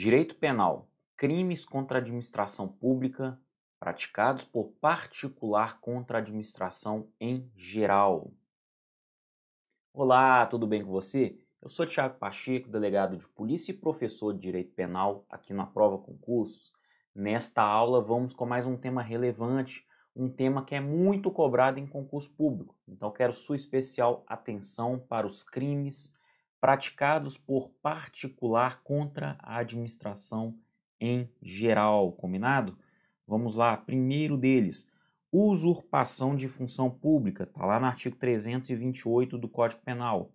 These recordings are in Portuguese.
Direito penal: crimes contra a administração pública praticados por particular contra a administração em geral. Olá, tudo bem com você? Eu sou Tiago Pacheco, delegado de Polícia e professor de Direito Penal aqui na Prova Concursos. Nesta aula vamos com mais um tema relevante, um tema que é muito cobrado em concurso público. Então quero sua especial atenção para os crimes praticados por particular contra a administração em geral, combinado? Vamos lá, primeiro deles, usurpação de função pública, está lá no artigo 328 do Código Penal.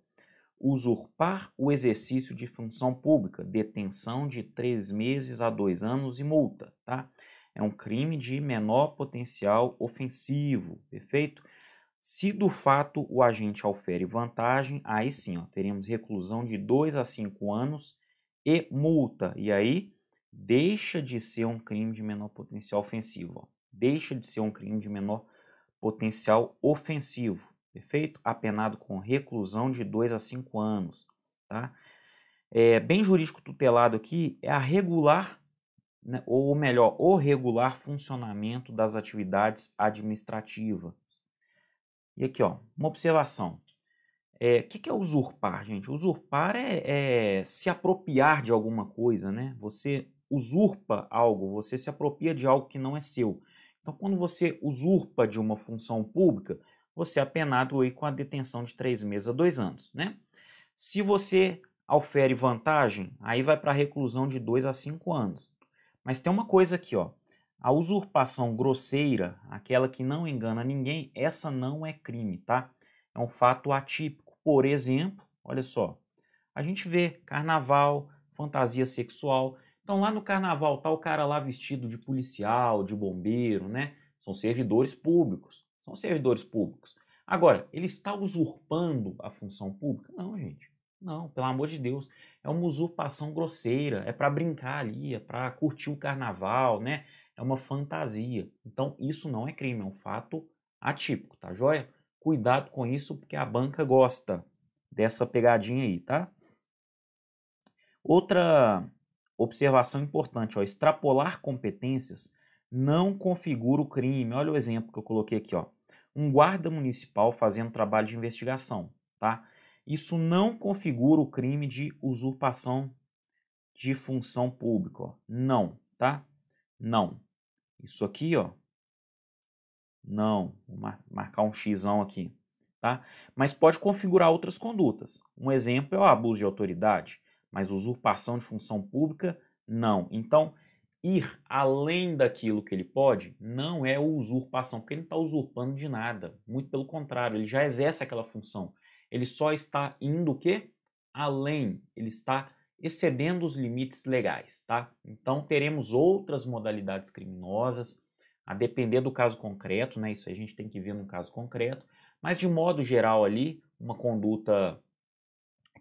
Usurpar o exercício de função pública, detenção de três meses a dois anos e multa, tá? É um crime de menor potencial ofensivo, perfeito? Se do fato o agente ofere vantagem, aí sim, ó, teremos reclusão de 2 a 5 anos e multa. E aí deixa de ser um crime de menor potencial ofensivo. Ó. Deixa de ser um crime de menor potencial ofensivo. Perfeito? Apenado com reclusão de 2 a 5 anos. Tá? É, bem jurídico tutelado aqui é a regular, né, ou melhor, o regular funcionamento das atividades administrativas. E aqui, ó, uma observação. É, o é, que, que é usurpar, gente? Usurpar é, é, se apropriar de alguma coisa, né? Você usurpa algo, você se apropria de algo que não é seu. Então, quando você usurpa de uma função pública, você é apenado aí com a detenção de três meses a dois anos, né? Se você ofere vantagem, aí vai para reclusão de dois a cinco anos. Mas tem uma coisa aqui, ó. A usurpação grosseira, aquela que não engana ninguém, essa não é crime, tá? É um fato atípico. Por exemplo, olha só, a gente vê carnaval, fantasia sexual. Então lá no carnaval tá o cara lá vestido de policial, de bombeiro, né? São servidores públicos. São servidores públicos. Agora, ele está usurpando a função pública? Não, gente. Não, pelo amor de Deus. É uma usurpação grosseira, é para brincar ali, é para curtir o carnaval, né? é uma fantasia. Então, isso não é crime, é um fato atípico, tá joia? Cuidado com isso, porque a banca gosta dessa pegadinha aí, tá? Outra observação importante, ó, extrapolar competências não configura o crime. Olha o exemplo que eu coloquei aqui, ó. Um guarda municipal fazendo trabalho de investigação, tá? Isso não configura o crime de usurpação de função pública, ó. Não, tá? Não. Isso aqui, ó. Não, vou marcar um X aqui, tá? Mas pode configurar outras condutas. Um exemplo é o abuso de autoridade, mas usurpação de função pública, não. Então, ir além daquilo que ele pode não é usurpação, porque ele não está usurpando de nada. Muito pelo contrário, ele já exerce aquela função. Ele só está indo o quê? Além. Ele está excedendo os limites legais, tá? Então teremos outras modalidades criminosas, a depender do caso concreto, né? Isso a gente tem que ver no caso concreto, mas de modo geral ali, uma conduta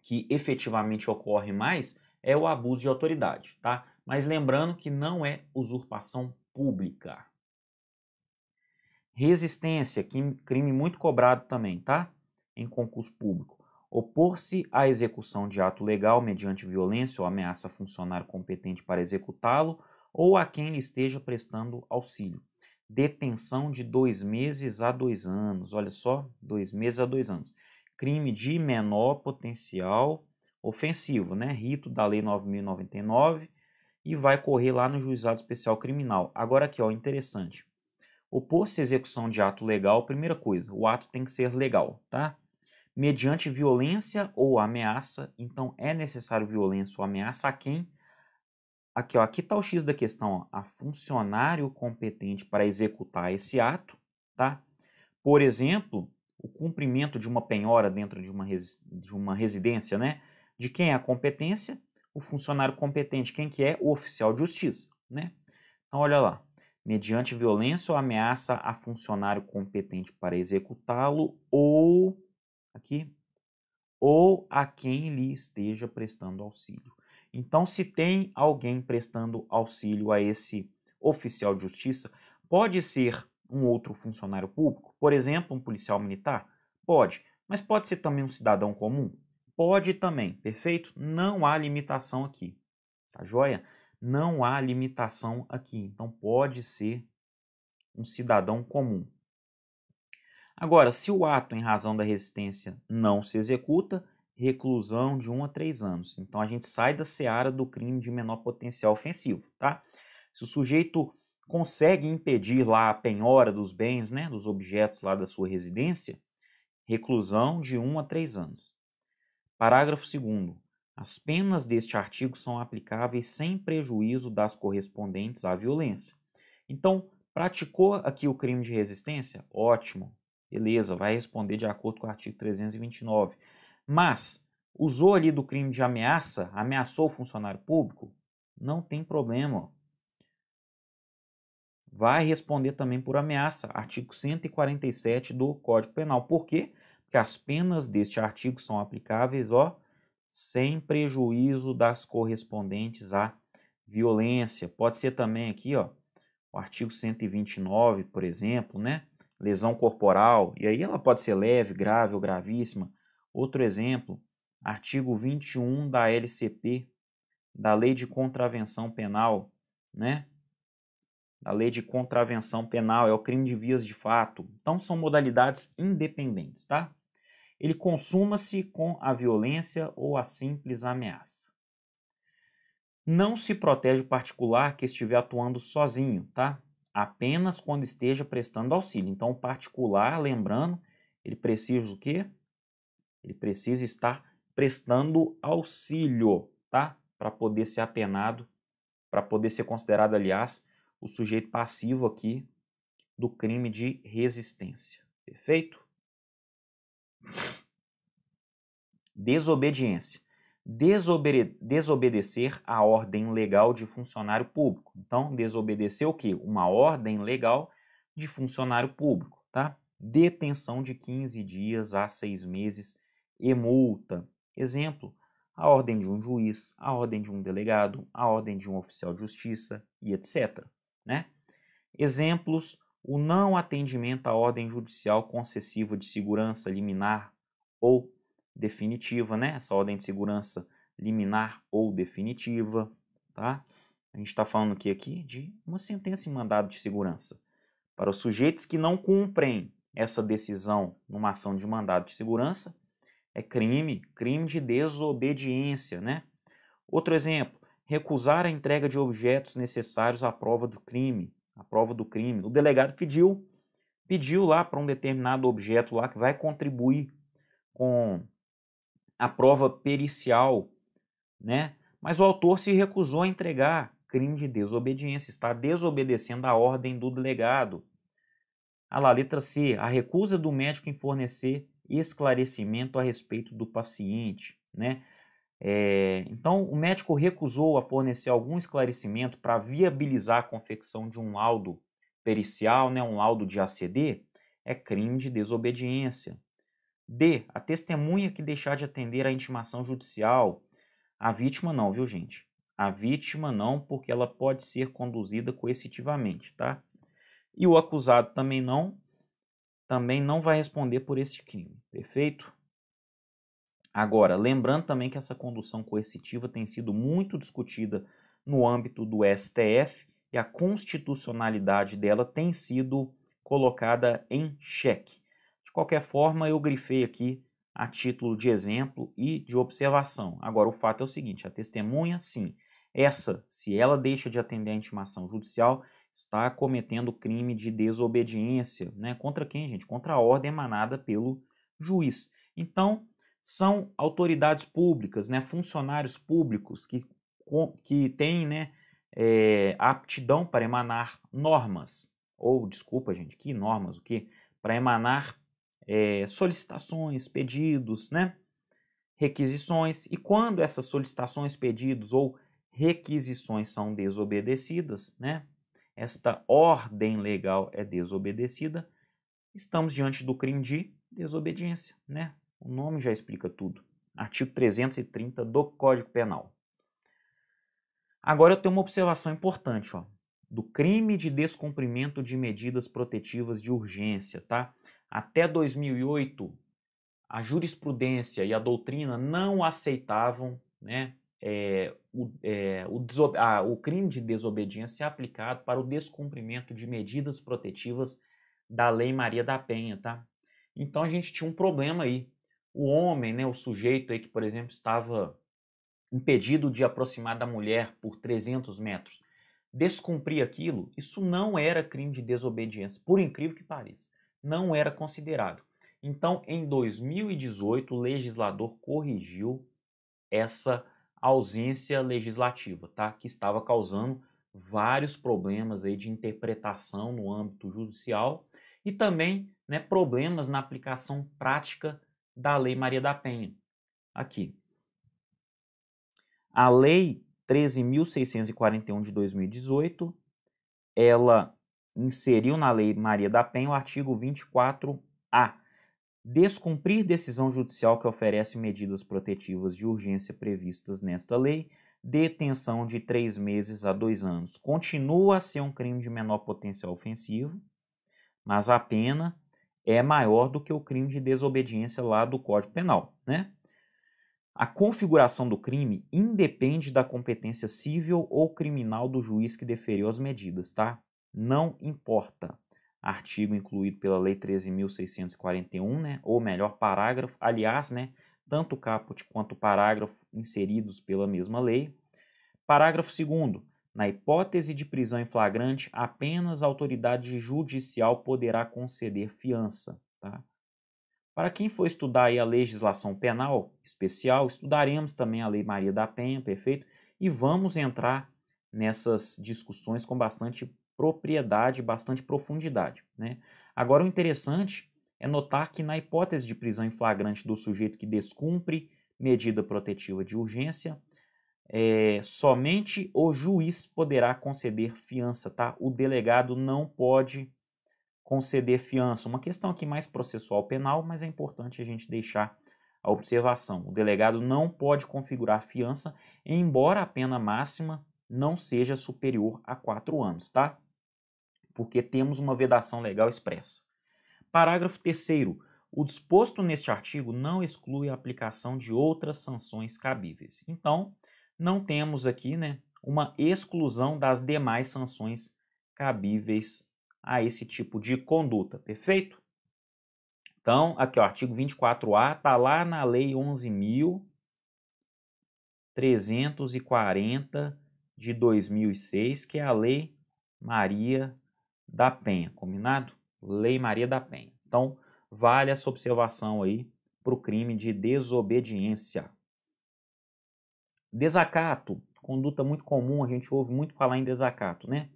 que efetivamente ocorre mais é o abuso de autoridade, tá? Mas lembrando que não é usurpação pública. Resistência, crime muito cobrado também, tá? Em concurso público opor-se à execução de ato legal mediante violência ou ameaça a funcionário competente para executá-lo ou a quem lhe esteja prestando auxílio. Detenção de dois meses a dois anos, olha só, dois meses a dois anos. Crime de menor potencial ofensivo, né? Rito da Lei 9.099 e vai correr lá no Juizado Especial Criminal. Agora aqui, ó, interessante. Opor-se à execução de ato legal, primeira coisa, o ato tem que ser legal, tá? mediante violência ou ameaça. Então, é necessário violência ou ameaça a quem? Aqui, ó, aqui está o X da questão, ó, a funcionário competente para executar esse ato, tá? Por exemplo, o cumprimento de uma penhora dentro de uma, de uma residência, né? De quem é a competência? O funcionário competente, quem que é? O oficial de justiça, né? Então, olha lá, mediante violência ou ameaça a funcionário competente para executá-lo ou aqui, ou a quem lhe esteja prestando auxílio. Então, se tem alguém prestando auxílio a esse oficial de justiça, pode ser um outro funcionário público, por exemplo, um policial militar? Pode, mas pode ser também um cidadão comum? Pode também, perfeito? Não há limitação aqui, tá joia? Não há limitação aqui, então pode ser um cidadão comum. Agora, se o ato em razão da resistência não se executa, reclusão de 1 um a 3 anos. Então a gente sai da seara do crime de menor potencial ofensivo, tá? Se o sujeito consegue impedir lá a penhora dos bens, né, dos objetos lá da sua residência, reclusão de 1 um a 3 anos. Parágrafo 2 As penas deste artigo são aplicáveis sem prejuízo das correspondentes à violência. Então, praticou aqui o crime de resistência? Ótimo, Beleza, vai responder de acordo com o artigo 329. Mas usou ali do crime de ameaça, ameaçou o funcionário público, não tem problema. Vai responder também por ameaça, artigo 147 do Código Penal. Por quê? Porque as penas deste artigo são aplicáveis, ó, sem prejuízo das correspondentes à violência. Pode ser também aqui, ó, o artigo 129, por exemplo, né? lesão corporal, e aí ela pode ser leve, grave ou gravíssima. Outro exemplo, artigo 21 da LCP, da Lei de Contravenção Penal, né? Da Lei de Contravenção Penal é o crime de vias de fato. Então são modalidades independentes, tá? Ele consuma-se com a violência ou a simples ameaça. Não se protege o particular que estiver atuando sozinho, tá? apenas quando esteja prestando auxílio. Então, o particular, lembrando, ele precisa o quê? Ele precisa estar prestando auxílio, tá? Para poder ser apenado, para poder ser considerado, aliás, o sujeito passivo aqui do crime de resistência. Perfeito? Desobediência. Desobede desobedecer a ordem legal de funcionário público. Então, desobedecer o quê? Uma ordem legal de funcionário público, tá? Detenção de 15 dias a 6 meses e multa. Exemplo, a ordem de um juiz, a ordem de um delegado, a ordem de um oficial de justiça e etc. Né? Exemplos: o não atendimento à ordem judicial concessiva de segurança liminar ou definitiva, né? Essa ordem de segurança liminar ou definitiva, tá? A gente está falando aqui, aqui de uma sentença em mandado de segurança. Para os sujeitos que não cumprem essa decisão numa ação de mandado de segurança, é crime, crime de desobediência, né? Outro exemplo, recusar a entrega de objetos necessários à prova do crime, à prova do crime. O delegado pediu, pediu lá para um determinado objeto lá que vai contribuir com a prova pericial, né? Mas o autor se recusou a entregar crime de desobediência, está desobedecendo a ordem do delegado. Ah lá, letra C, a recusa do médico em fornecer esclarecimento a respeito do paciente, né? É, então, o médico recusou a fornecer algum esclarecimento para viabilizar a confecção de um laudo pericial, né, um laudo de ACD, é crime de desobediência. D. A testemunha que deixar de atender à intimação judicial. A vítima não, viu, gente? A vítima não, porque ela pode ser conduzida coercitivamente, tá? E o acusado também não, também não vai responder por esse crime, perfeito? Agora, lembrando também que essa condução coercitiva tem sido muito discutida no âmbito do STF e a constitucionalidade dela tem sido colocada em xeque qualquer forma, eu grifei aqui a título de exemplo e de observação. Agora, o fato é o seguinte: a testemunha, sim, essa, se ela deixa de atender a intimação judicial, está cometendo crime de desobediência, né? Contra quem, gente? Contra a ordem emanada pelo juiz. Então, são autoridades públicas, né? Funcionários públicos que, que têm, né? É, aptidão para emanar normas, ou desculpa, gente, que normas, o que? Para emanar é, solicitações, pedidos, né? requisições, e quando essas solicitações, pedidos ou requisições são desobedecidas, né? esta ordem legal é desobedecida, estamos diante do crime de desobediência. Né? O nome já explica tudo. Artigo 330 do Código Penal. Agora eu tenho uma observação importante, ó, do crime de descumprimento de medidas protetivas de urgência, tá? Até 2008, a jurisprudência e a doutrina não aceitavam né, é, o, é, o, ah, o, crime de desobediência aplicado para o descumprimento de medidas protetivas da Lei Maria da Penha, tá? Então a gente tinha um problema aí. O homem, né, o sujeito aí que, por exemplo, estava impedido de aproximar da mulher por 300 metros, descumprir aquilo, isso não era crime de desobediência, por incrível que pareça não era considerado. Então, em 2018, o legislador corrigiu essa ausência legislativa, tá? Que estava causando vários problemas aí de interpretação no âmbito judicial e também, né, problemas na aplicação prática da Lei Maria da Penha. Aqui. A Lei 13641 de 2018, ela inseriu na Lei Maria da Penha o artigo 24A. Descumprir decisão judicial que oferece medidas protetivas de urgência previstas nesta lei, detenção de três meses a dois anos. Continua a ser um crime de menor potencial ofensivo, mas a pena é maior do que o crime de desobediência lá do Código Penal, né? A configuração do crime independe da competência civil ou criminal do juiz que deferiu as medidas, tá? não importa. Artigo incluído pela Lei 13.641, né? ou melhor, parágrafo. Aliás, né? tanto o caput quanto o parágrafo inseridos pela mesma lei. Parágrafo 2. Na hipótese de prisão em flagrante, apenas a autoridade judicial poderá conceder fiança. Tá? Para quem for estudar a legislação penal especial, estudaremos também a Lei Maria da Penha, perfeito? E vamos entrar nessas discussões com bastante propriedade, bastante profundidade. Né? Agora, o interessante é notar que, na hipótese de prisão em flagrante do sujeito que descumpre medida protetiva de urgência, é, somente o juiz poderá conceder fiança, tá? O delegado não pode conceder fiança. Uma questão aqui mais processual penal, mas é importante a gente deixar a observação. O delegado não pode configurar fiança, embora a pena máxima não seja superior a quatro anos, tá? porque temos uma vedação legal expressa. Parágrafo 3. O disposto neste artigo não exclui a aplicação de outras sanções cabíveis. Então, não temos aqui né, uma exclusão das demais sanções cabíveis a esse tipo de conduta, perfeito? Então, aqui o artigo 24A está lá na Lei 11.340 de 2006, que é a Lei Maria da Penha, combinado? Lei Maria da Penha. Então, vale essa observação aí para o crime de desobediência. Desacato, conduta muito comum, a gente ouve muito falar em desacato, né?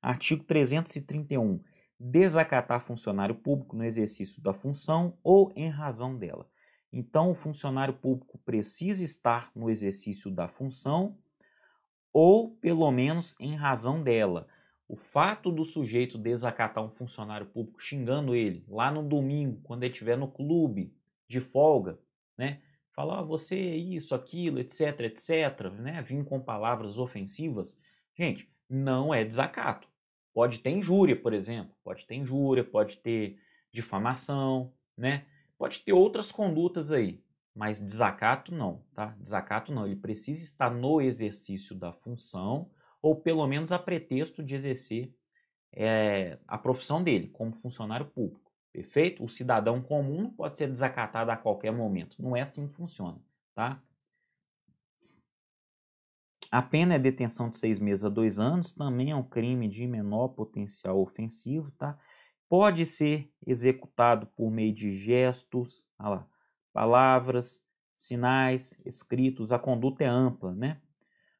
Artigo 331. Desacatar funcionário público no exercício da função ou em razão dela. Então, o funcionário público precisa estar no exercício da função ou, pelo menos, em razão dela. O fato do sujeito desacatar um funcionário público xingando ele lá no domingo, quando ele estiver no clube de folga, né? Falar, ah, você é isso, aquilo, etc, etc, né? Vim com palavras ofensivas. Gente, não é desacato. Pode ter injúria, por exemplo. Pode ter injúria, pode ter difamação, né? Pode ter outras condutas aí, mas desacato não, tá? Desacato não. Ele precisa estar no exercício da função ou pelo menos a pretexto de exercer é, a profissão dele como funcionário público. Perfeito? O cidadão comum pode ser desacatado a qualquer momento. Não é assim que funciona, tá? A pena é detenção de seis meses a dois anos, também é um crime de menor potencial ofensivo, tá? Pode ser executado por meio de gestos, lá, palavras, sinais, escritos. A conduta é ampla, né?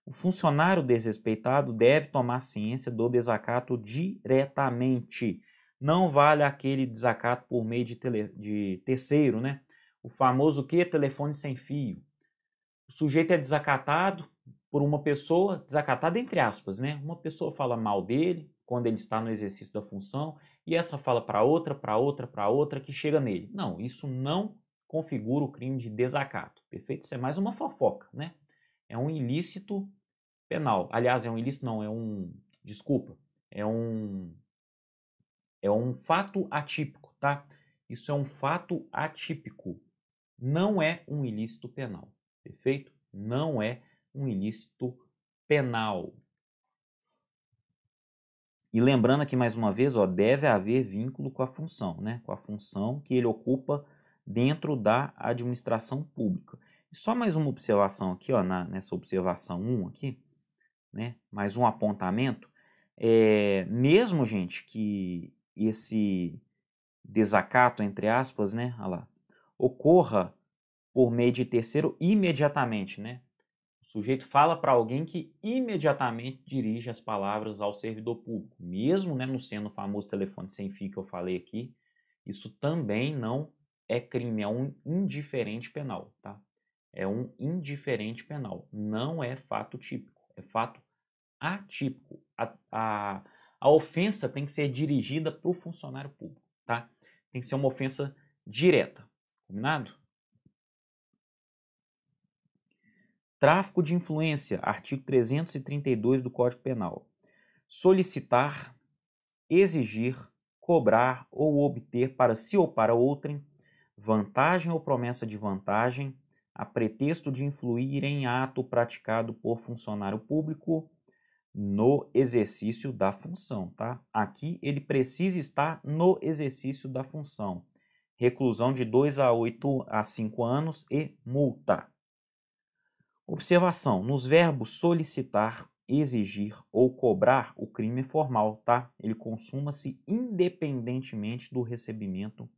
O funcionário desrespeitado deve tomar ciência do desacato diretamente. Não vale aquele desacato por meio de, tele, de terceiro, né? O famoso que? Telefone sem fio. O sujeito é desacatado por uma pessoa, desacatado entre aspas, né? Uma pessoa fala mal dele quando ele está no exercício da função e essa fala para outra, para outra, para outra que chega nele. Não, isso não configura o crime de desacato, perfeito? Isso é mais uma fofoca, né? é um ilícito penal. Aliás, é um ilícito, não, é um. Desculpa. É um. É um fato atípico, tá? Isso é um fato atípico. Não é um ilícito penal. Perfeito? Não é um ilícito penal. E lembrando aqui mais uma vez, ó, deve haver vínculo com a função, né? Com a função que ele ocupa dentro da administração pública. E só mais uma observação aqui, ó, na, nessa observação 1 aqui, né? Mais um apontamento. É, mesmo, gente, que esse desacato, entre aspas, né? Olha lá, ocorra por meio de terceiro imediatamente, né? O sujeito fala para alguém que imediatamente dirige as palavras ao servidor público, mesmo né, não sendo o famoso telefone sem fio que eu falei aqui, isso também não é crime, é um indiferente penal, tá? é um indiferente penal. Não é fato típico, é fato atípico. A, a, a ofensa tem que ser dirigida para o funcionário público, tá? Tem que ser uma ofensa direta, combinado? Tráfico de influência, artigo 332 do Código Penal. Solicitar, exigir, cobrar ou obter para si ou para outrem vantagem ou promessa de vantagem, a pretexto de influir em ato praticado por funcionário público no exercício da função, tá? Aqui ele precisa estar no exercício da função. Reclusão de 2 a 8 a 5 anos e multa. Observação: nos verbos solicitar, exigir ou cobrar, o crime é formal, tá? Ele consuma-se independentemente do recebimento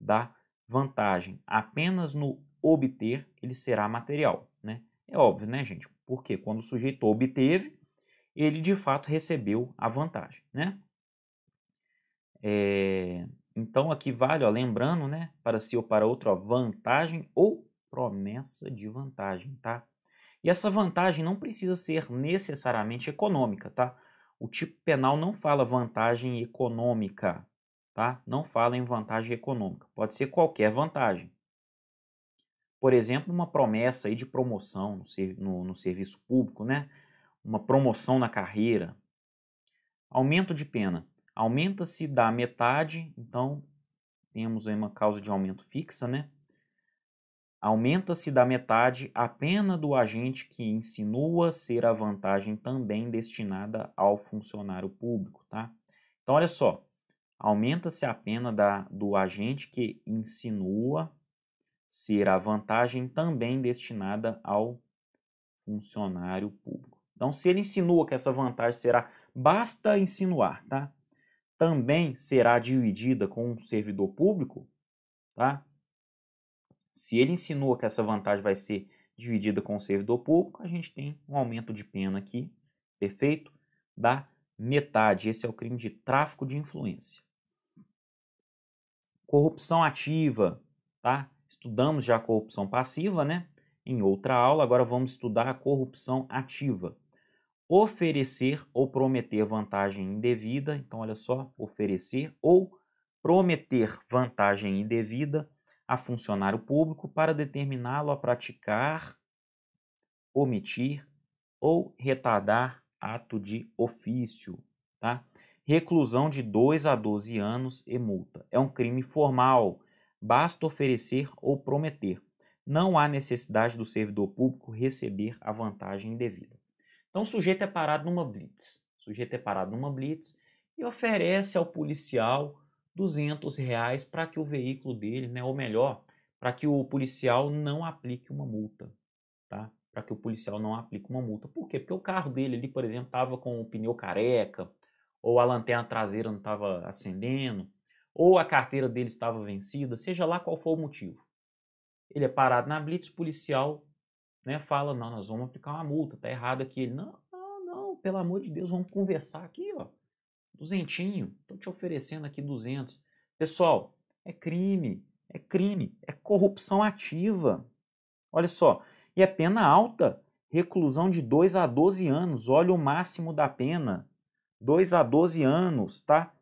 da vantagem. Apenas no obter, ele será material. Né? É óbvio, né, gente? Porque quando o sujeito obteve, ele de fato recebeu a vantagem. Né? É, então aqui vale, ó, lembrando, né, para si ou para outro, ó, vantagem ou promessa de vantagem, tá? E essa vantagem não precisa ser necessariamente econômica, tá? O tipo penal não fala vantagem econômica, tá? Não fala em vantagem econômica. Pode ser qualquer vantagem por exemplo, uma promessa aí de promoção no, no, no serviço público, né? uma promoção na carreira. Aumento de pena. Aumenta-se da metade, então temos aí uma causa de aumento fixa, né? Aumenta-se da metade a pena do agente que insinua ser a vantagem também destinada ao funcionário público, tá? Então, olha só. Aumenta-se a pena da, do agente que insinua será vantagem também destinada ao funcionário público. Então, se ele insinua que essa vantagem será, basta insinuar, tá? Também será dividida com um servidor público, tá? Se ele insinua que essa vantagem vai ser dividida com o servidor público, a gente tem um aumento de pena aqui, perfeito? Da metade. Esse é o crime de tráfico de influência. Corrupção ativa, tá? Estudamos já a corrupção passiva, né? Em outra aula, agora vamos estudar a corrupção ativa. Oferecer ou prometer vantagem indevida. Então, olha só, oferecer ou prometer vantagem indevida a funcionário público para determiná-lo a praticar, omitir ou retardar ato de ofício, tá? Reclusão de 2 a 12 anos e multa. É um crime formal basta oferecer ou prometer. Não há necessidade do servidor público receber a vantagem indevida. Então, o sujeito é parado numa blitz. O sujeito é parado numa blitz e oferece ao policial 200 reais para que o veículo dele, né, ou melhor, para que o policial não aplique uma multa, tá? Para que o policial não aplique uma multa. Por quê? Porque o carro dele ali, por exemplo, estava com o pneu careca, ou a lanterna traseira não estava acendendo, ou a carteira dele estava vencida, seja lá qual for o motivo. Ele é parado na blitz policial, né, fala: "Não, nós vamos aplicar uma multa, tá errado aqui". Ele: "Não, não, não, pelo amor de Deus, vamos conversar aqui, ó. Duzentinho, tô te oferecendo aqui 200". Pessoal, é crime, é crime, é corrupção ativa. Olha só, e é pena alta, reclusão de 2 a 12 anos, olha o máximo da pena. 2 a 12 anos, tá?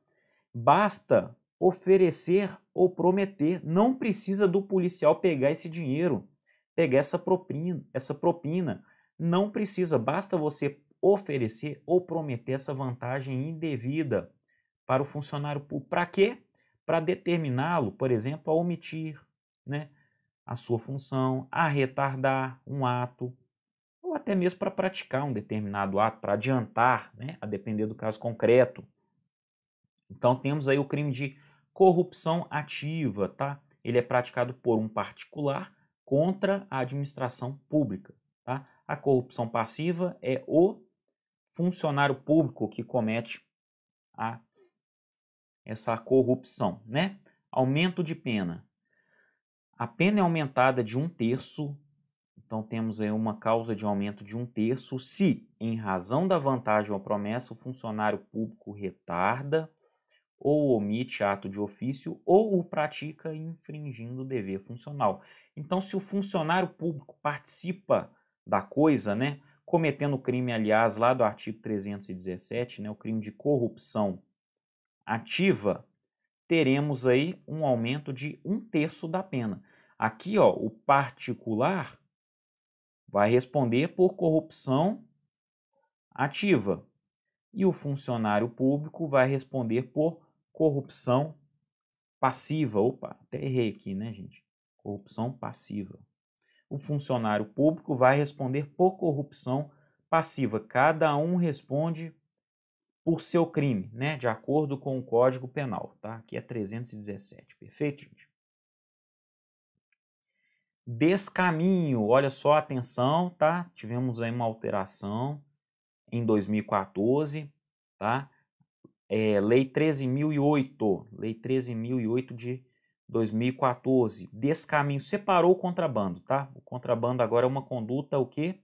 Basta oferecer ou prometer. Não precisa do policial pegar esse dinheiro, pegar essa propina, essa propina. Não precisa, basta você oferecer ou prometer essa vantagem indevida para o funcionário público. Para quê? Para determiná-lo, por exemplo, a omitir né, a sua função, a retardar um ato, ou até mesmo para praticar um determinado ato, para adiantar, né, a depender do caso concreto. Então temos aí o crime de Corrupção ativa, tá? Ele é praticado por um particular contra a administração pública, tá? A corrupção passiva é o funcionário público que comete a essa corrupção, né? Aumento de pena. A pena é aumentada de um terço, então temos aí uma causa de aumento de um terço se, em razão da vantagem ou promessa, o funcionário público retarda ou omite ato de ofício ou o pratica infringindo o dever funcional. Então, se o funcionário público participa da coisa, né, cometendo o crime, aliás, lá do artigo 317, né, o crime de corrupção ativa, teremos aí um aumento de um terço da pena. Aqui, ó, o particular vai responder por corrupção ativa e o funcionário público vai responder por corrupção passiva. Opa, até errei aqui, né, gente? Corrupção passiva. O funcionário público vai responder por corrupção passiva. Cada um responde por seu crime, né? De acordo com o Código Penal, tá? Aqui é 317, perfeito, gente? Descaminho, olha só, atenção, tá? Tivemos aí uma alteração em 2014, tá? é, Lei 13.008, Lei 13.008 de 2014, desse separou o contrabando, tá? O contrabando agora é uma conduta o quê?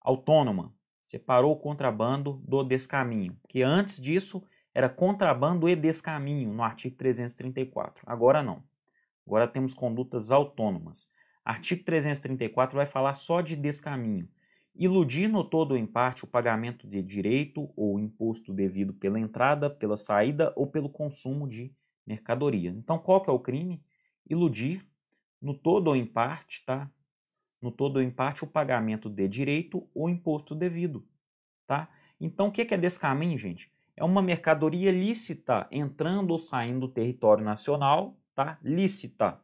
Autônoma. Separou o contrabando do descaminho, porque antes disso era contrabando e descaminho no artigo 334. Agora não. Agora temos condutas autônomas. Artigo 334 vai falar só de descaminho iludindo todo ou em parte o pagamento de direito ou imposto devido pela entrada, pela saída ou pelo consumo de mercadoria. Então, qual que é o crime? Iludir no todo ou em parte, tá? No todo ou em parte o pagamento de direito ou imposto devido, tá? Então, o que é desse caminho, gente? É uma mercadoria lícita entrando ou saindo do território nacional, tá? Lícita.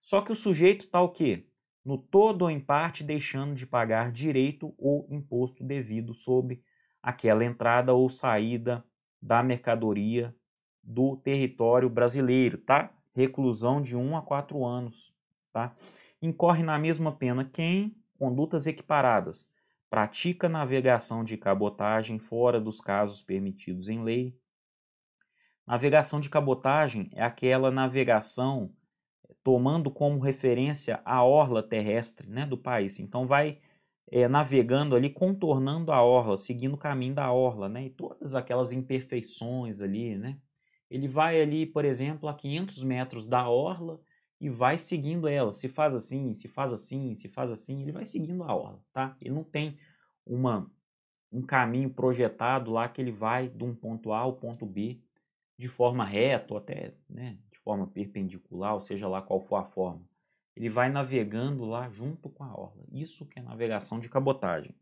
Só que o sujeito tá o quê? no todo ou em parte, deixando de pagar direito ou imposto devido sobre aquela entrada ou saída da mercadoria do território brasileiro, tá? Reclusão de 1 um a 4 anos, tá? Incorre na mesma pena quem, condutas equiparadas, pratica navegação de cabotagem fora dos casos permitidos em lei. Navegação de cabotagem é aquela navegação tomando como referência a orla terrestre né, do país. Então vai é, navegando ali, contornando a orla, seguindo o caminho da orla, né, e todas aquelas imperfeições ali, né. Ele vai ali, por exemplo, a 500 metros da orla e vai seguindo ela. Se faz assim, se faz assim, se faz assim, ele vai seguindo a orla, tá? Ele não tem uma um caminho projetado lá que ele vai de um ponto A ao ponto B de forma reta ou até né, forma perpendicular, ou seja lá qual for a forma, ele vai navegando lá junto com a orla. Isso que é navegação de cabotagem. O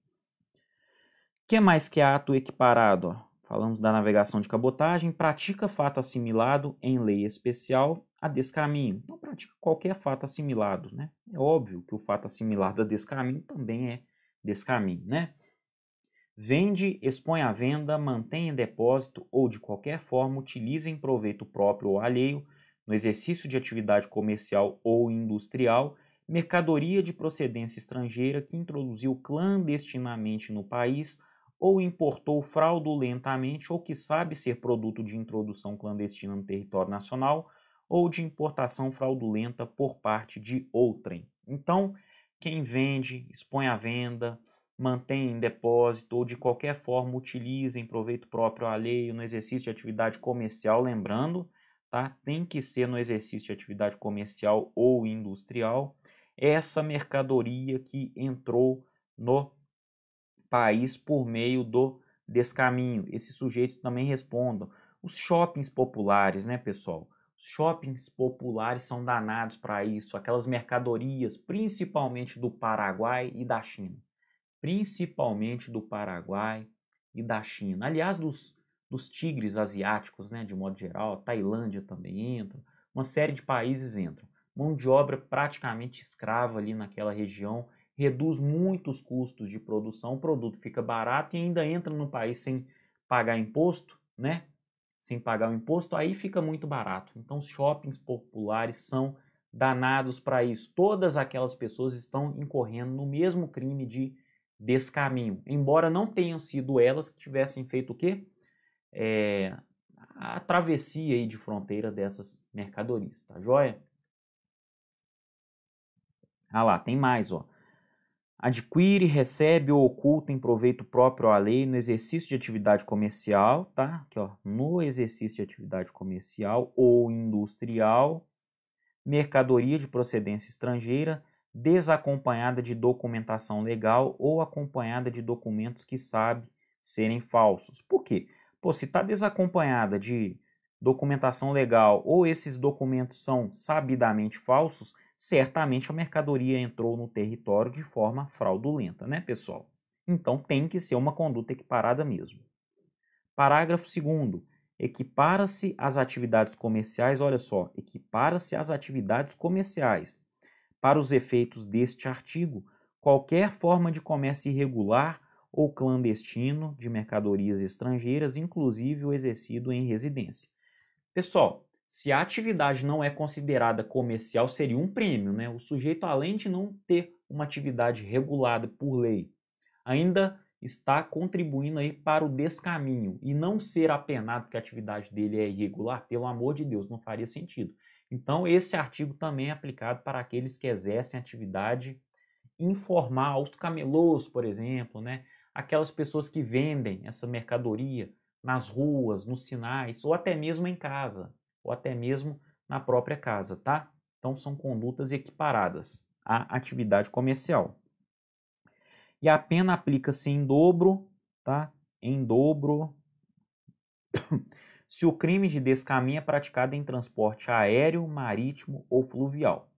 que mais que é ato equiparado? Falamos da navegação de cabotagem. Pratica fato assimilado em lei especial a descaminho. Não pratica qualquer fato assimilado, né? É óbvio que o fato assimilado a descaminho também é descaminho, né? Vende, expõe à venda, mantém em depósito ou de qualquer forma utiliza em proveito próprio ou alheio no exercício de atividade comercial ou industrial, mercadoria de procedência estrangeira que introduziu clandestinamente no país ou importou fraudulentamente ou que sabe ser produto de introdução clandestina no território nacional ou de importação fraudulenta por parte de outrem. Então, quem vende, expõe à venda, mantém em depósito ou de qualquer forma utiliza em proveito próprio alheio no exercício de atividade comercial, lembrando tá? tem que ser no exercício de atividade comercial ou industrial, essa mercadoria que entrou no país por meio do descaminho. Esses sujeitos também respondam. Os shoppings populares, né, pessoal? Os shoppings populares são danados para isso, aquelas mercadorias, principalmente do Paraguai e da China. Principalmente do Paraguai e da China. Aliás, dos dos tigres asiáticos, né, de modo geral, a Tailândia também entra, uma série de países entram. Mão de obra praticamente escrava ali naquela região, reduz muitos custos de produção, o produto fica barato e ainda entra no país sem pagar imposto, né? Sem pagar o imposto, aí fica muito barato. Então, os shoppings populares são danados para isso. Todas aquelas pessoas estão incorrendo no mesmo crime de descaminho, embora não tenham sido elas que tivessem feito o quê? é, a travessia aí de fronteira dessas mercadorias, tá joia? Ah lá, tem mais, ó. Adquire, recebe ou oculta em proveito próprio à lei no exercício de atividade comercial, tá? Aqui, ó, no exercício de atividade comercial ou industrial, mercadoria de procedência estrangeira desacompanhada de documentação legal ou acompanhada de documentos que sabe serem falsos. Por quê? Pô, se está desacompanhada de documentação legal ou esses documentos são sabidamente falsos, certamente a mercadoria entrou no território de forma fraudulenta, né, pessoal? Então tem que ser uma conduta equiparada mesmo. Parágrafo 2 equipara-se as atividades comerciais, olha só, equipara-se as atividades comerciais. Para os efeitos deste artigo, qualquer forma de comércio irregular ou clandestino de mercadorias estrangeiras, inclusive o exercido em residência. Pessoal, se a atividade não é considerada comercial, seria um prêmio, né? O sujeito, além de não ter uma atividade regulada por lei, ainda está contribuindo aí para o descaminho e não ser apenado porque a atividade dele é irregular, pelo amor de Deus, não faria sentido. Então, esse artigo também é aplicado para aqueles que exercem atividade informal, os camelôs, por exemplo, né? aquelas pessoas que vendem essa mercadoria nas ruas, nos sinais, ou até mesmo em casa, ou até mesmo na própria casa, tá? Então são condutas equiparadas à atividade comercial. E a pena aplica-se em dobro, tá? Em dobro. se o crime de descaminho é praticado em transporte aéreo, marítimo ou fluvial.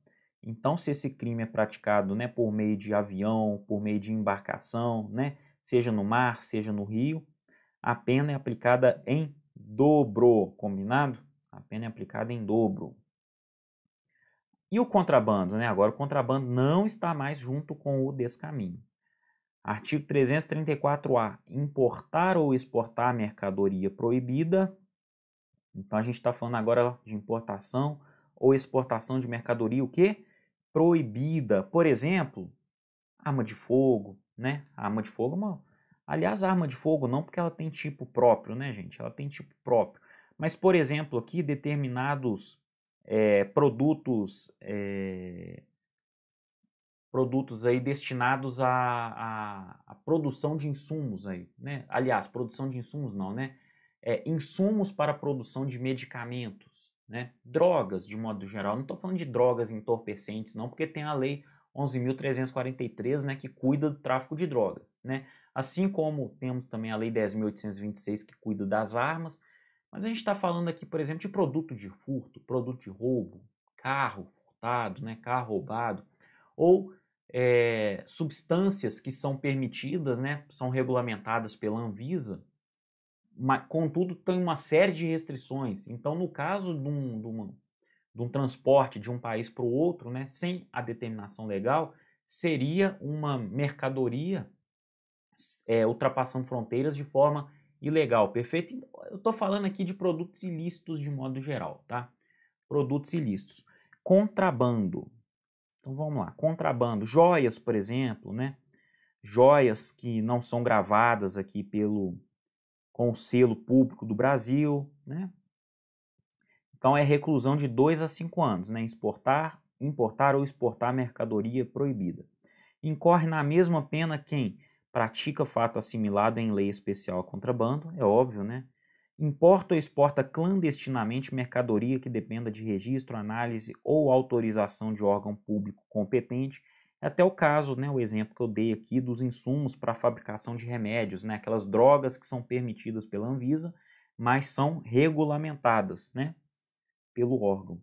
Então, se esse crime é praticado né, por meio de avião, por meio de embarcação, né, seja no mar, seja no rio, a pena é aplicada em dobro, combinado? A pena é aplicada em dobro. E o contrabando, né? Agora o contrabando não está mais junto com o descaminho. Artigo 334-A. Importar ou exportar mercadoria proibida. Então a gente está falando agora de importação ou exportação de mercadoria o quê? Proibida. Por exemplo, arma de fogo, né? arma de fogo é uma. Aliás, arma de fogo não porque ela tem tipo próprio, né, gente? Ela tem tipo próprio. Mas, por exemplo, aqui determinados é, produtos é, produtos aí destinados à, produção de insumos aí, né? Aliás, produção de insumos não, né? É, insumos para produção de medicamentos, né? Drogas, de modo geral. Não estou falando de drogas entorpecentes, não, porque tem a lei 11.343, né, que cuida do tráfico de drogas, né? Assim como temos também a Lei 10.826 que cuida das armas, mas a gente está falando aqui, por exemplo, de produto de furto, produto de roubo, carro furtado, né, carro roubado, ou é, substâncias que são permitidas, né, são regulamentadas pela Anvisa, mas, contudo, tem uma série de restrições. Então, no caso de, um, de uma de um transporte de um país para o outro, né, sem a determinação legal, seria uma mercadoria é, ultrapassando fronteiras de forma ilegal, perfeito? Então, eu estou falando aqui de produtos ilícitos de modo geral, tá? Produtos ilícitos. Contrabando. Então vamos lá, contrabando. Joias, por exemplo, né? Joias que não são gravadas aqui pelo com o selo público do Brasil, né? Então é reclusão de 2 a 5 anos, né? Exportar, importar ou exportar mercadoria proibida. Incorre na mesma pena quem pratica fato assimilado em lei especial a contrabando, é óbvio, né? Importa ou exporta clandestinamente mercadoria que dependa de registro, análise ou autorização de órgão público competente é até o caso, né, o exemplo que eu dei aqui dos insumos para fabricação de remédios, né, aquelas drogas que são permitidas pela Anvisa, mas são regulamentadas, né? pelo órgão.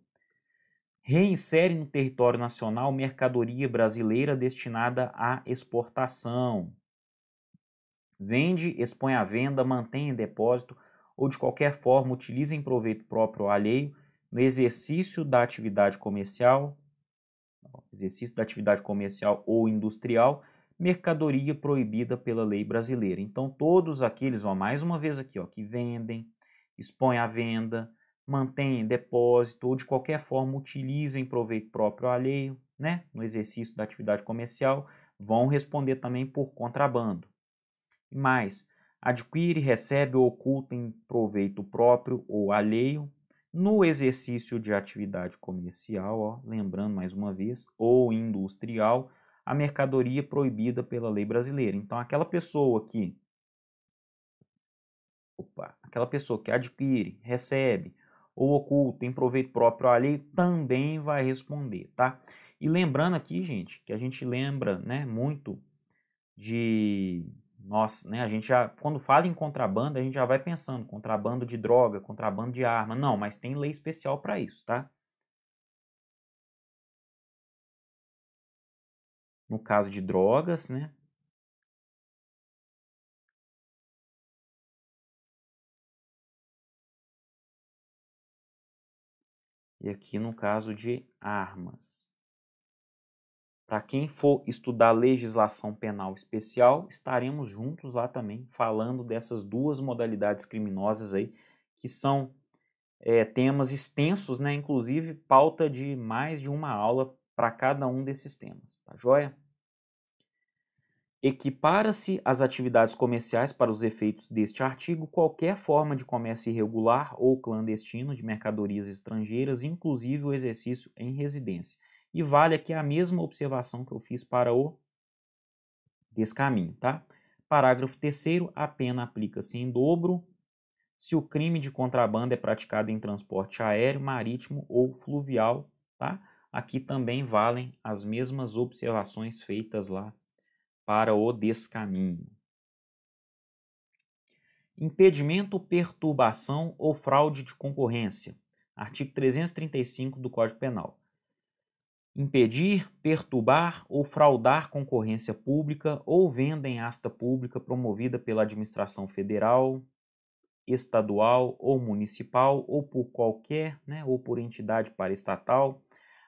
Reinsere no território nacional mercadoria brasileira destinada à exportação. Vende, expõe à venda, mantém em depósito ou de qualquer forma utiliza em proveito próprio ou alheio no exercício da atividade comercial, exercício da atividade comercial ou industrial, mercadoria proibida pela lei brasileira. Então, todos aqueles, ó, mais uma vez aqui, ó, que vendem, expõem à venda, mantém depósito ou de qualquer forma utilizem proveito próprio alheio, né, no exercício da atividade comercial, vão responder também por contrabando. E mais, adquire, recebe ou oculta em proveito próprio ou alheio no exercício de atividade comercial, ó, lembrando mais uma vez, ou industrial, a mercadoria proibida pela lei brasileira. Então, aquela pessoa que opa, aquela pessoa que adquire, recebe ou oculto, em proveito próprio ou alheio, também vai responder, tá? E lembrando aqui, gente, que a gente lembra, né, muito de nós, né, a gente já quando fala em contrabando, a gente já vai pensando contrabando de droga, contrabando de arma. Não, mas tem lei especial para isso, tá? No caso de drogas, né, e aqui no caso de armas. Para quem for estudar legislação penal especial, estaremos juntos lá também falando dessas duas modalidades criminosas aí, que são é, temas extensos, né? Inclusive pauta de mais de uma aula para cada um desses temas, tá joia? Equipara-se às atividades comerciais para os efeitos deste artigo qualquer forma de comércio irregular ou clandestino de mercadorias estrangeiras, inclusive o exercício em residência. E vale aqui a mesma observação que eu fiz para o descaminho, tá? Parágrafo 3 a pena aplica-se em dobro se o crime de contrabando é praticado em transporte aéreo, marítimo ou fluvial, tá? Aqui também valem as mesmas observações feitas lá para o descaminho. Impedimento, perturbação ou fraude de concorrência. Artigo 335 do Código Penal. Impedir, perturbar ou fraudar concorrência pública ou venda em asta pública promovida pela administração federal, estadual ou municipal ou por qualquer, né, ou por entidade paraestatal,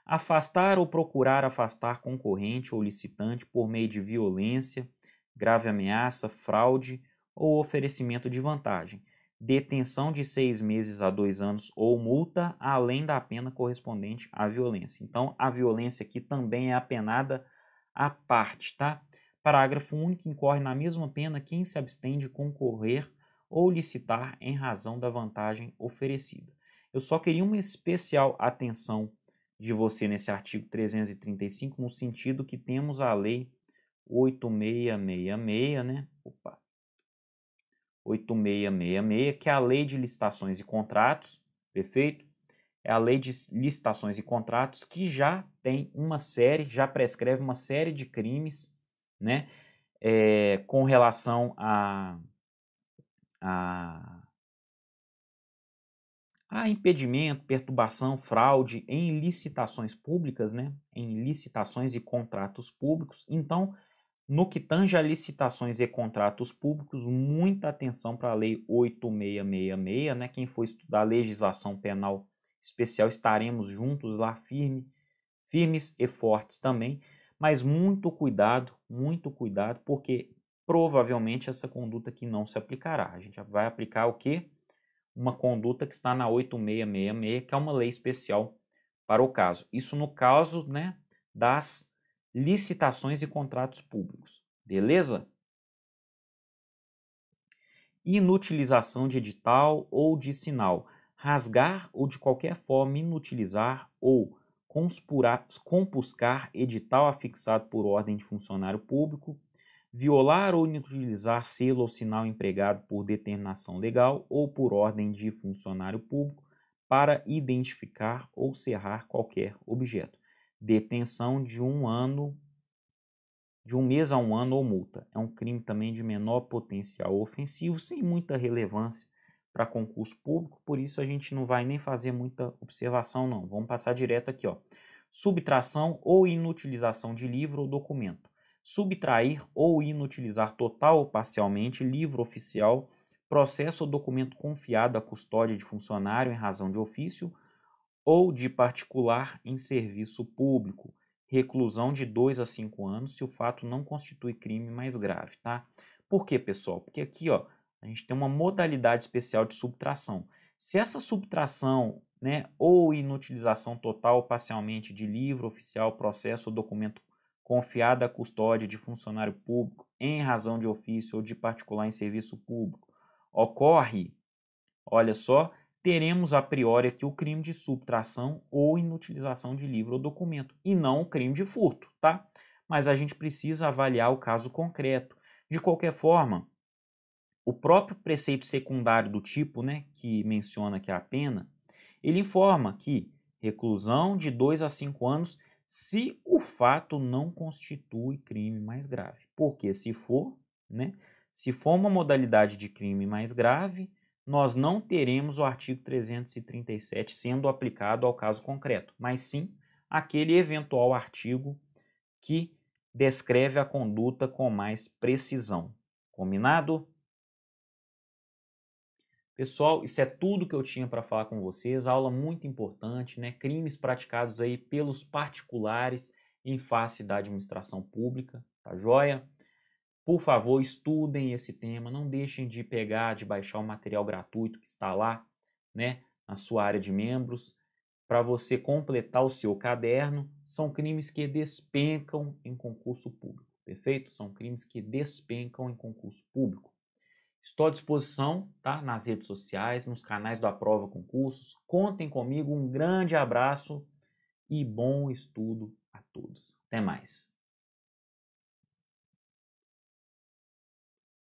afastar ou procurar afastar concorrente ou licitante por meio de violência, grave ameaça, fraude ou oferecimento de vantagem, detenção de seis meses a dois anos ou multa, além da pena correspondente à violência. Então, a violência aqui também é apenada à parte, tá? Parágrafo único incorre na mesma pena quem se abstém de concorrer ou licitar em razão da vantagem oferecida. Eu só queria uma especial atenção de você nesse artigo 335, no sentido que temos a lei 8666, né? Opa. 8666, que é a lei de licitações e contratos, perfeito? É a lei de licitações e contratos que já tem uma série, já prescreve uma série de crimes, né? É, com relação a, a Há impedimento, perturbação, fraude em licitações públicas, né? em licitações e contratos públicos. Então, no que tange a licitações e contratos públicos, muita atenção para a Lei 8666. Né? Quem for estudar legislação penal especial, estaremos juntos lá firme, firmes e fortes também. Mas muito cuidado, muito cuidado, porque provavelmente essa conduta aqui não se aplicará. A gente vai aplicar o quê? uma conduta que está na 8666, que é uma lei especial para o caso. Isso no caso né, das licitações e contratos públicos, beleza? Inutilização de edital ou de sinal. Rasgar ou de qualquer forma inutilizar ou conspurar, compuscar edital afixado por ordem de funcionário público, violar ou inutilizar selo ou sinal empregado por determinação legal ou por ordem de funcionário público para identificar ou cerrar qualquer objeto. Detenção de um ano, de um mês a um ano ou multa. É um crime também de menor potencial ofensivo, sem muita relevância para concurso público, por isso a gente não vai nem fazer muita observação não. Vamos passar direto aqui, ó. Subtração ou inutilização de livro ou documento subtrair ou inutilizar total ou parcialmente livro oficial, processo ou documento confiado à custódia de funcionário em razão de ofício ou de particular em serviço público. Reclusão de 2 a 5 anos se o fato não constitui crime mais grave, tá? Por quê, pessoal? Porque aqui, ó, a gente tem uma modalidade especial de subtração. Se essa subtração né, ou inutilização total ou parcialmente de livro oficial, processo ou documento confiada a custódia de funcionário público em razão de ofício ou de particular em serviço público ocorre, olha só, teremos a priori aqui o crime de subtração ou inutilização de livro ou documento, e não o crime de furto, tá? Mas a gente precisa avaliar o caso concreto. De qualquer forma, o próprio preceito secundário do tipo, né, que menciona que é a pena, ele informa que reclusão de 2 a 5 anos se o fato não constitui crime mais grave. Porque se for, né, se for uma modalidade de crime mais grave, nós não teremos o artigo 337 sendo aplicado ao caso concreto, mas sim aquele eventual artigo que descreve a conduta com mais precisão. Combinado? Pessoal, isso é tudo que eu tinha para falar com vocês. Aula muito importante, né? Crimes praticados aí pelos particulares em face da administração pública, tá joia? Por favor, estudem esse tema, não deixem de pegar, de baixar o material gratuito que está lá, né, na sua área de membros, para você completar o seu caderno. São crimes que despencam em concurso público, perfeito? São crimes que despencam em concurso público. Estou à disposição tá? nas redes sociais, nos canais do Aprova Concursos. Contem comigo, um grande abraço e bom estudo a todos. Até mais.